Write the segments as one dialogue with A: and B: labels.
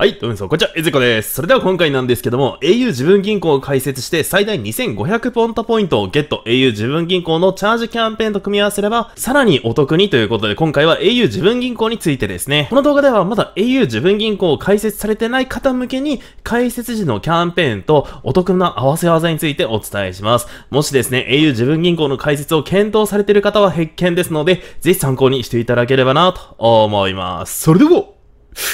A: はい、どうもみなさん、こんにちは、えずこです。それでは今回なんですけども、au 自分銀行を開設して最大2500ポンタポイントをゲット、au 自分銀行のチャージキャンペーンと組み合わせれば、さらにお得にということで、今回は au 自分銀行についてですね。この動画ではまだ au 自分銀行を開設されてない方向けに、開設時のキャンペーンとお得な合わせ技についてお伝えします。もしですね、au 自分銀行の開設を検討されている方は必見ですので、ぜひ参考にしていただければなと思います。それでは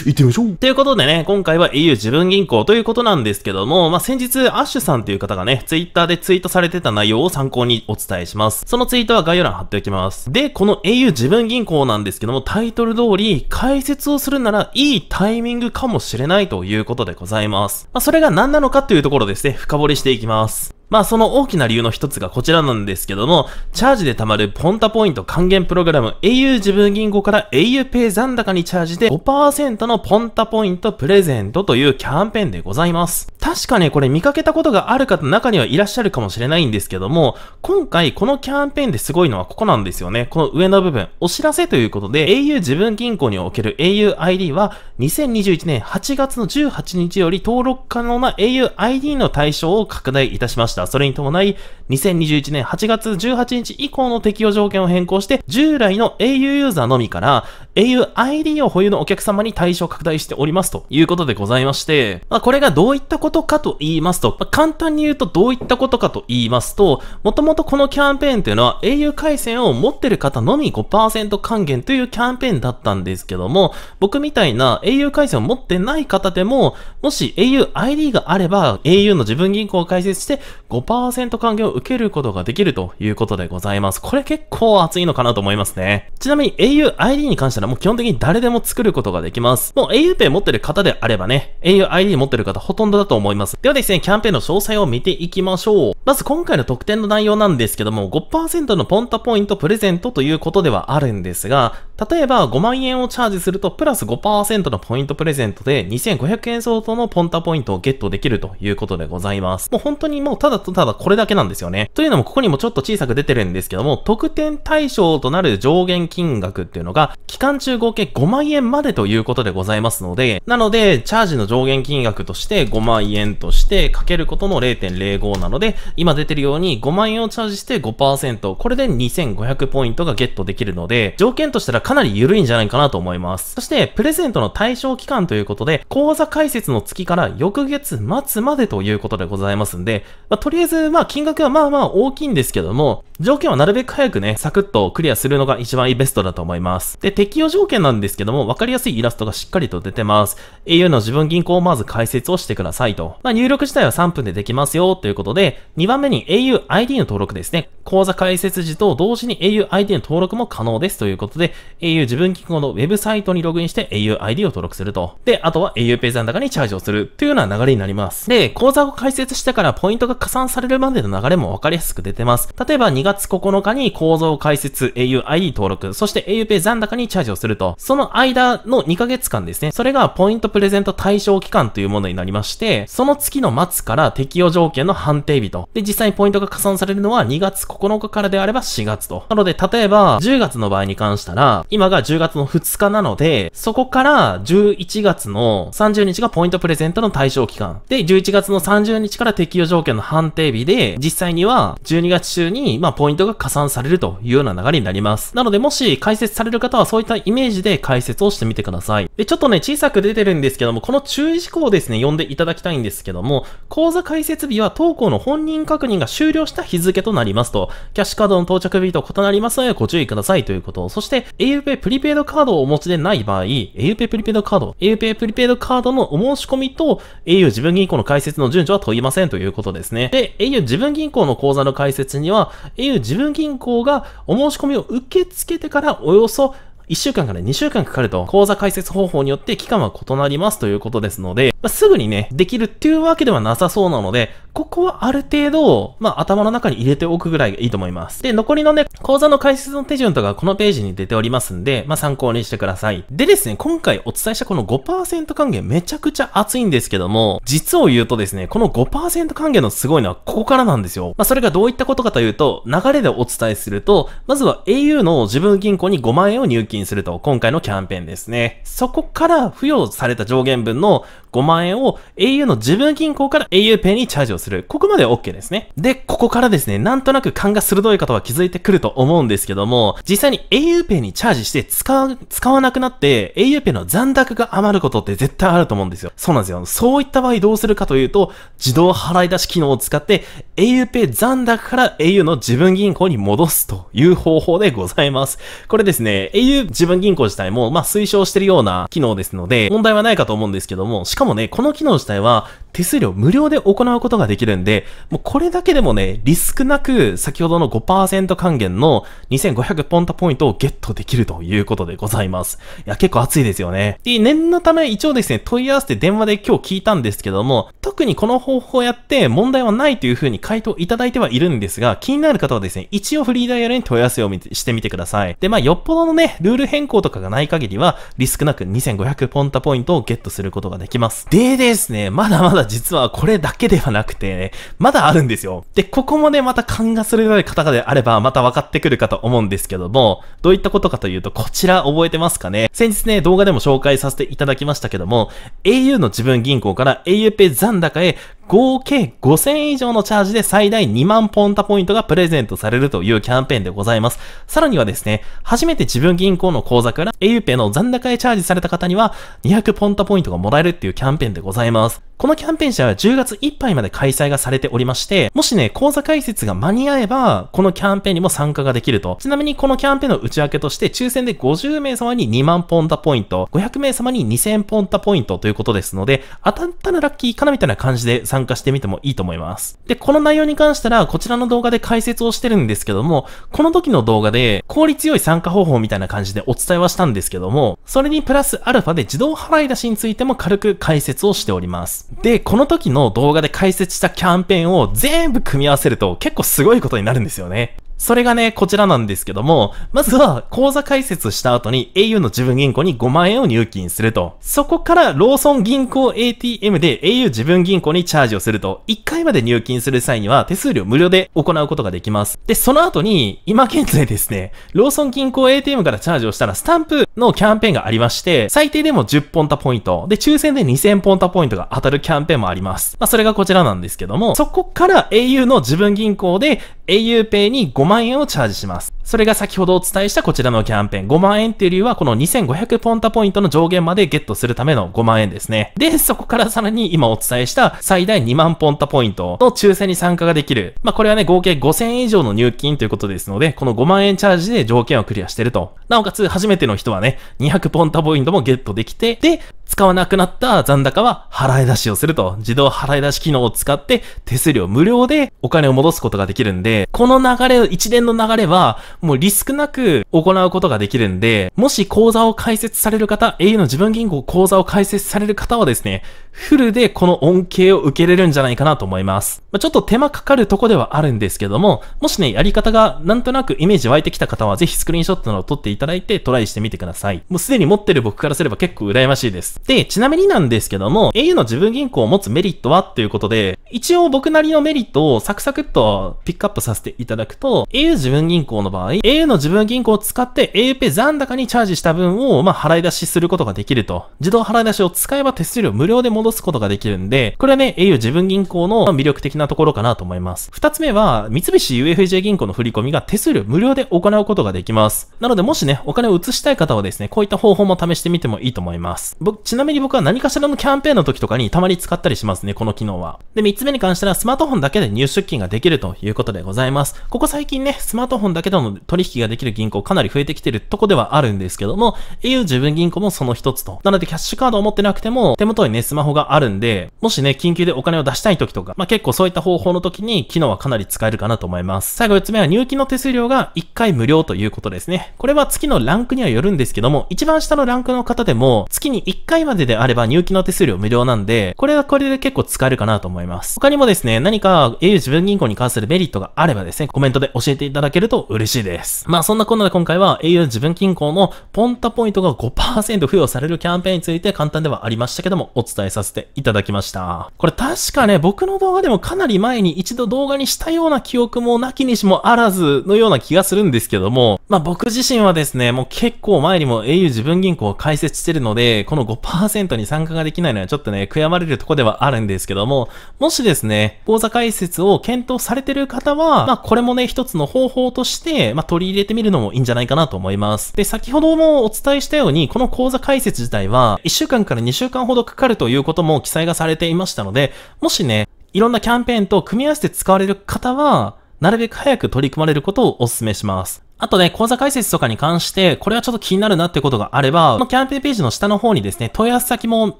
A: 行ってみましょうということでね、今回は au 自分銀行ということなんですけども、まあ、先日、アッシュさんという方がね、ツイッターでツイートされてた内容を参考にお伝えします。そのツイートは概要欄貼っておきます。で、この au 自分銀行なんですけども、タイトル通り、解説をするならいいタイミングかもしれないということでございます。まあ、それが何なのかというところですね、深掘りしていきます。まあその大きな理由の一つがこちらなんですけども、チャージで貯まるポンタポイント還元プログラム au 自分銀行から a u ペイ残高にチャージで5%のポンタポイントプレゼントというキャンペーンでございます。確かね、これ見かけたことがある方の中にはいらっしゃるかもしれないんですけども、今回このキャンペーンですごいのはここなんですよね。この上の部分、お知らせということで、au 自分銀行における auID は、2021年8月の18日より登録可能な auID の対象を拡大いたしました。それに伴い、2021年8月18日以降の適用条件を変更して、従来の au ユーザーのみから、auID を保有のお客様に対象拡大しておりますということでございまして、まあ、これがどういったことかと言いますと、まあ、簡単に言うとどういったことかと言いますと、もともとこのキャンペーンというのは au 回線を持ってる方のみ5%還元というキャンペーンだったんですけども、僕みたいな au 回線を持ってない方でも、もし auID があれば au の自分銀行を開設して5%還元を受けることができるということでございます。これ結構熱いのかなと思いますね。ちなみに auID に関してはもう基本的に誰でも作ることができます。もう auPay 持ってる方であればね、auID 持ってる方ほとんどだと思います。思います。ではですね、キャンペーンの詳細を見ていきましょう。まず今回の特典の内容なんですけども、5%のポンタポイントプレゼントということではあるんですが、例えば5万円をチャージすると、プラス5%のポイントプレゼントで2500円相当のポンタポイントをゲットできるということでございます。もう本当にもうただただこれだけなんですよね。というのもここにもちょっと小さく出てるんですけども、特典対象となる上限金額っていうのが、期間中合計5万円までということでございますので、なので、チャージの上限金額として5万円円としてかけることの0.05なので、今出てるように5万円をチャージして5%、これで2500ポイントがゲットできるので、条件としたらかなり緩いんじゃないかなと思います。そして、プレゼントの対象期間ということで、口座開設の月から翌月末までということでございますんで、まあ、とりあえず、まあ金額はまあまあ大きいんですけども、条件はなるべく早くね、サクッとクリアするのが一番いいベストだと思います。で、適用条件なんですけども、わかりやすいイラストがしっかりと出てます。au の自分銀行をまず解説をしてくださいと。まあ、入力自体は3分でできますよということで、2番目に auID の登録ですね。講座開設時と同時に auID の登録も可能ですということで、au 自分記号のウェブサイトにログインして auID を登録すると。で、あとは auPay 残高にチャージをするというような流れになります。で、講座を開設してからポイントが加算されるまでの流れもわかりやすく出てます。例えば2月9日に講座を開設 auID 登録、そして auPay 残高にチャージをすると。その間の2ヶ月間ですね、それがポイントプレゼント対象期間というものになりまして、その月の末から適用条件の判定日と。で、実際にポイントが加算されるのは2月9日からであれば4月と。なので、例えば、10月の場合に関したら、今が10月の2日なので、そこから11月の30日がポイントプレゼントの対象期間。で、11月の30日から適用条件の判定日で、実際には12月中に、まあ、ポイントが加算されるというような流れになります。なので、もし解説される方はそういったイメージで解説をしてみてください。で、ちょっとね、小さく出てるんですけども、この注意事項をですね、読んでいただきたいんですですけども、口座開設日は当行の本人確認が終了した日付となりますと、キャッシュカードの到着日と異なりますのでご注意くださいということ。そして、auPay プリペイドカードをお持ちでない場合、auPay プリペイドカード、auPay プリペイドカードのお申し込みと、au 自分銀行の開設の順序は問いませんということですね。で、au 自分銀行の口座の開設には、au 自分銀行がお申し込みを受け付けてからおよそ1週間から2週間かかると、口座開設方法によって期間は異なりますということですので、まあ、すぐにね、できるっていうわけではなさそうなので、ここはある程度、まあ、頭の中に入れておくぐらいがいいと思います。で、残りのね、講座の解説の手順とかこのページに出ておりますんで、まあ、参考にしてください。でですね、今回お伝えしたこの5%還元めちゃくちゃ熱いんですけども、実を言うとですね、この5%還元のすごいのはここからなんですよ。まあ、それがどういったことかというと、流れでお伝えすると、まずは au の自分銀行に5万円を入金すると、今回のキャンペーンですね。そこから付与された上限分の5万円を au の自分銀行から auPay にチャージをする。ここまで OK ですね。で、ここからですね、なんとなく勘が鋭い方は気づいてくると思うんですけども、実際に auPay にチャージして使う、使わなくなって auPay の残高が余ることって絶対あると思うんですよ。そうなんですよ。そういった場合どうするかというと、自動払い出し機能を使って auPay 残高から au の自分銀行に戻すという方法でございます。これですね、au 自分銀行自体も、まあ、推奨してるような機能ですので、問題はないかと思うんですけども、しかももね、この機能自体は手数料無料で行うことができるんで、もうこれだけでもね、リスクなく先ほどの5%還元の2500ポンタポイントをゲットできるということでございます。いや、結構熱いですよね。で、念のため一応ですね、問い合わせて電話で今日聞いたんですけども、特にこの方法やって問題はないというふうに回答いただいてはいるんですが、気になる方はですね、一応フリーダイヤルに問い合わせをしてみてください。で、まあ、よっぽどのね、ルール変更とかがない限りは、リスクなく2500ポンタポイントをゲットすることができます。でですね、まだまだ実はこれだけではなくて、ね、まだあるんですよ。で、ここもね、また勘が鋭い方であれば、また分かってくるかと思うんですけども、どういったことかというと、こちら覚えてますかね先日ね、動画でも紹介させていただきましたけども、au の自分銀行から auPay 残高へ合計5000円以上のチャージで最大2万ポンタポイントがプレゼントされるというキャンペーンでございます。さらにはですね、初めて自分銀行の口座から auPay の残高へチャージされた方には200ポンタポイントがもらえるっていうキャンペーンでございます。このキャンペーン車は10月いっぱいまで開催がされておりまして、もしね、講座開設が間に合えば、このキャンペーンにも参加ができると。ちなみにこのキャンペーンの内訳として、抽選で50名様に2万ポンタポイント、500名様に2000ポンタポイントということですので、当たったらラッキーかなみたいな感じで参加してみてもいいと思います。で、この内容に関したら、こちらの動画で解説をしてるんですけども、この時の動画で、効率良い参加方法みたいな感じでお伝えはしたんですけども、それにプラスアルファで自動払い出しについても軽く解説をしております。で、この時の動画で解説したキャンペーンを全部組み合わせると結構すごいことになるんですよね。それがね、こちらなんですけども、まずは、口座開設した後に au の自分銀行に5万円を入金すると。そこから、ローソン銀行 ATM で au 自分銀行にチャージをすると。1回まで入金する際には、手数料無料で行うことができます。で、その後に、今現在ですね、ローソン銀行 ATM からチャージをしたら、スタンプのキャンペーンがありまして、最低でも10ポンタポイント、で、抽選で2000ポンタポイントが当たるキャンペーンもあります。まあ、それがこちらなんですけども、そこから au の自分銀行で auPay に5万円をチャージします。それが先ほどお伝えしたこちらのキャンペーン。5万円っていう理由はこの2500ポンタポイントの上限までゲットするための5万円ですね。で、そこからさらに今お伝えした最大2万ポンタポイントの抽選に参加ができる。まあ、これはね、合計5000円以上の入金ということですので、この5万円チャージで条件をクリアしてると。なおかつ、初めての人はね、200ポンタポイントもゲットできて、で、使わなくなった残高は払い出しをすると、自動払い出し機能を使って手数料無料でお金を戻すことができるんで、この流れ、一連の流れはもうリスクなく行うことができるんで、もし口座を開設される方、au の自分銀行口座を開設される方はですね、フルでこの恩恵を受けれるんじゃないかなと思います。まあ、ちょっと手間かかるとこではあるんですけども、もしね、やり方がなんとなくイメージ湧いてきた方はぜひスクリーンショットなどを撮っていただいてトライしてみてください。もうすでに持ってる僕からすれば結構羨ましいです。。で、ちなみになんですけども、au の自分銀行を持つメリットはっていうことで、一応僕なりのメリットをサクサクっとピックアップさせていただくと、au 自分銀行の場合、au の自分銀行を使って auPay 残高にチャージした分を、まあ、払い出しすることができると。自動払い出しを使えば手数料無料で戻すことができるんで、これはね、au 自分銀行の魅力的なところかなと思います。二つ目は、三菱 UFJ 銀行の振り込みが手数料無料で行うことができます。なので、もしね、お金を移したい方はですね、こういった方法も試してみてもいいと思います。僕ちなみに僕は何かしらのキャンペーンの時とかにたまに使ったりしますね、この機能は。で、3つ目に関してはスマートフォンだけで入出金ができるということでございます。ここ最近ね、スマートフォンだけでの取引ができる銀行かなり増えてきてるとこではあるんですけども、au 自分銀行もその一つと。なのでキャッシュカードを持ってなくても手元にね、スマホがあるんで、もしね、緊急でお金を出したい時とか、まあ、結構そういった方法の時に機能はかなり使えるかなと思います。最後4つ目は入金の手数料が1回無料ということですね。これは月のランクにはよるんですけども、一番下のランクの方でも月に1回回までであれば入金の手数料無料なんで、これはこれで結構使えるかなと思います。他にもですね、何か au 自分銀行に関するメリットがあればですね、コメントで教えていただけると嬉しいです。まあそんなこんなで今回は au 自分銀行のポンタポイントが5%付与されるキャンペーンについて簡単ではありましたけども、お伝えさせていただきました。これ確かね、僕の動画でもかなり前に一度動画にしたような記憶もなきにしもあらずのような気がするんですけども、まあ僕自身はですね、もう結構前にも au 自分銀行を開設してるので、この100%に参加ができないのはちょっとね、悔やまれるとこではあるんですけども、もしですね、講座解説を検討されてる方は、まあこれもね、一つの方法として、まあ取り入れてみるのもいいんじゃないかなと思います。で、先ほどもお伝えしたように、この講座解説自体は、1週間から2週間ほどかかるということも記載がされていましたので、もしね、いろんなキャンペーンと組み合わせて使われる方は、なるべく早く取り組まれることをお勧めします。あとね、講座解説とかに関して、これはちょっと気になるなってことがあれば、このキャンペーンページの下の方にですね、問い合わせ先も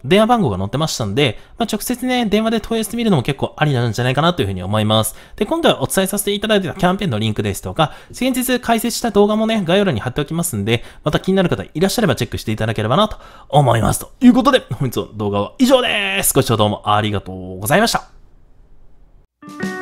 A: 電話番号が載ってましたんで、まあ、直接ね、電話で問い合わせてみるのも結構ありなんじゃないかなというふうに思います。で、今回お伝えさせていただいたキャンペーンのリンクですとか、先日解説した動画もね、概要欄に貼っておきますんで、また気になる方いらっしゃればチェックしていただければなと思います。ということで、本日の動画は以上です。ご視聴どうもありがとうございました。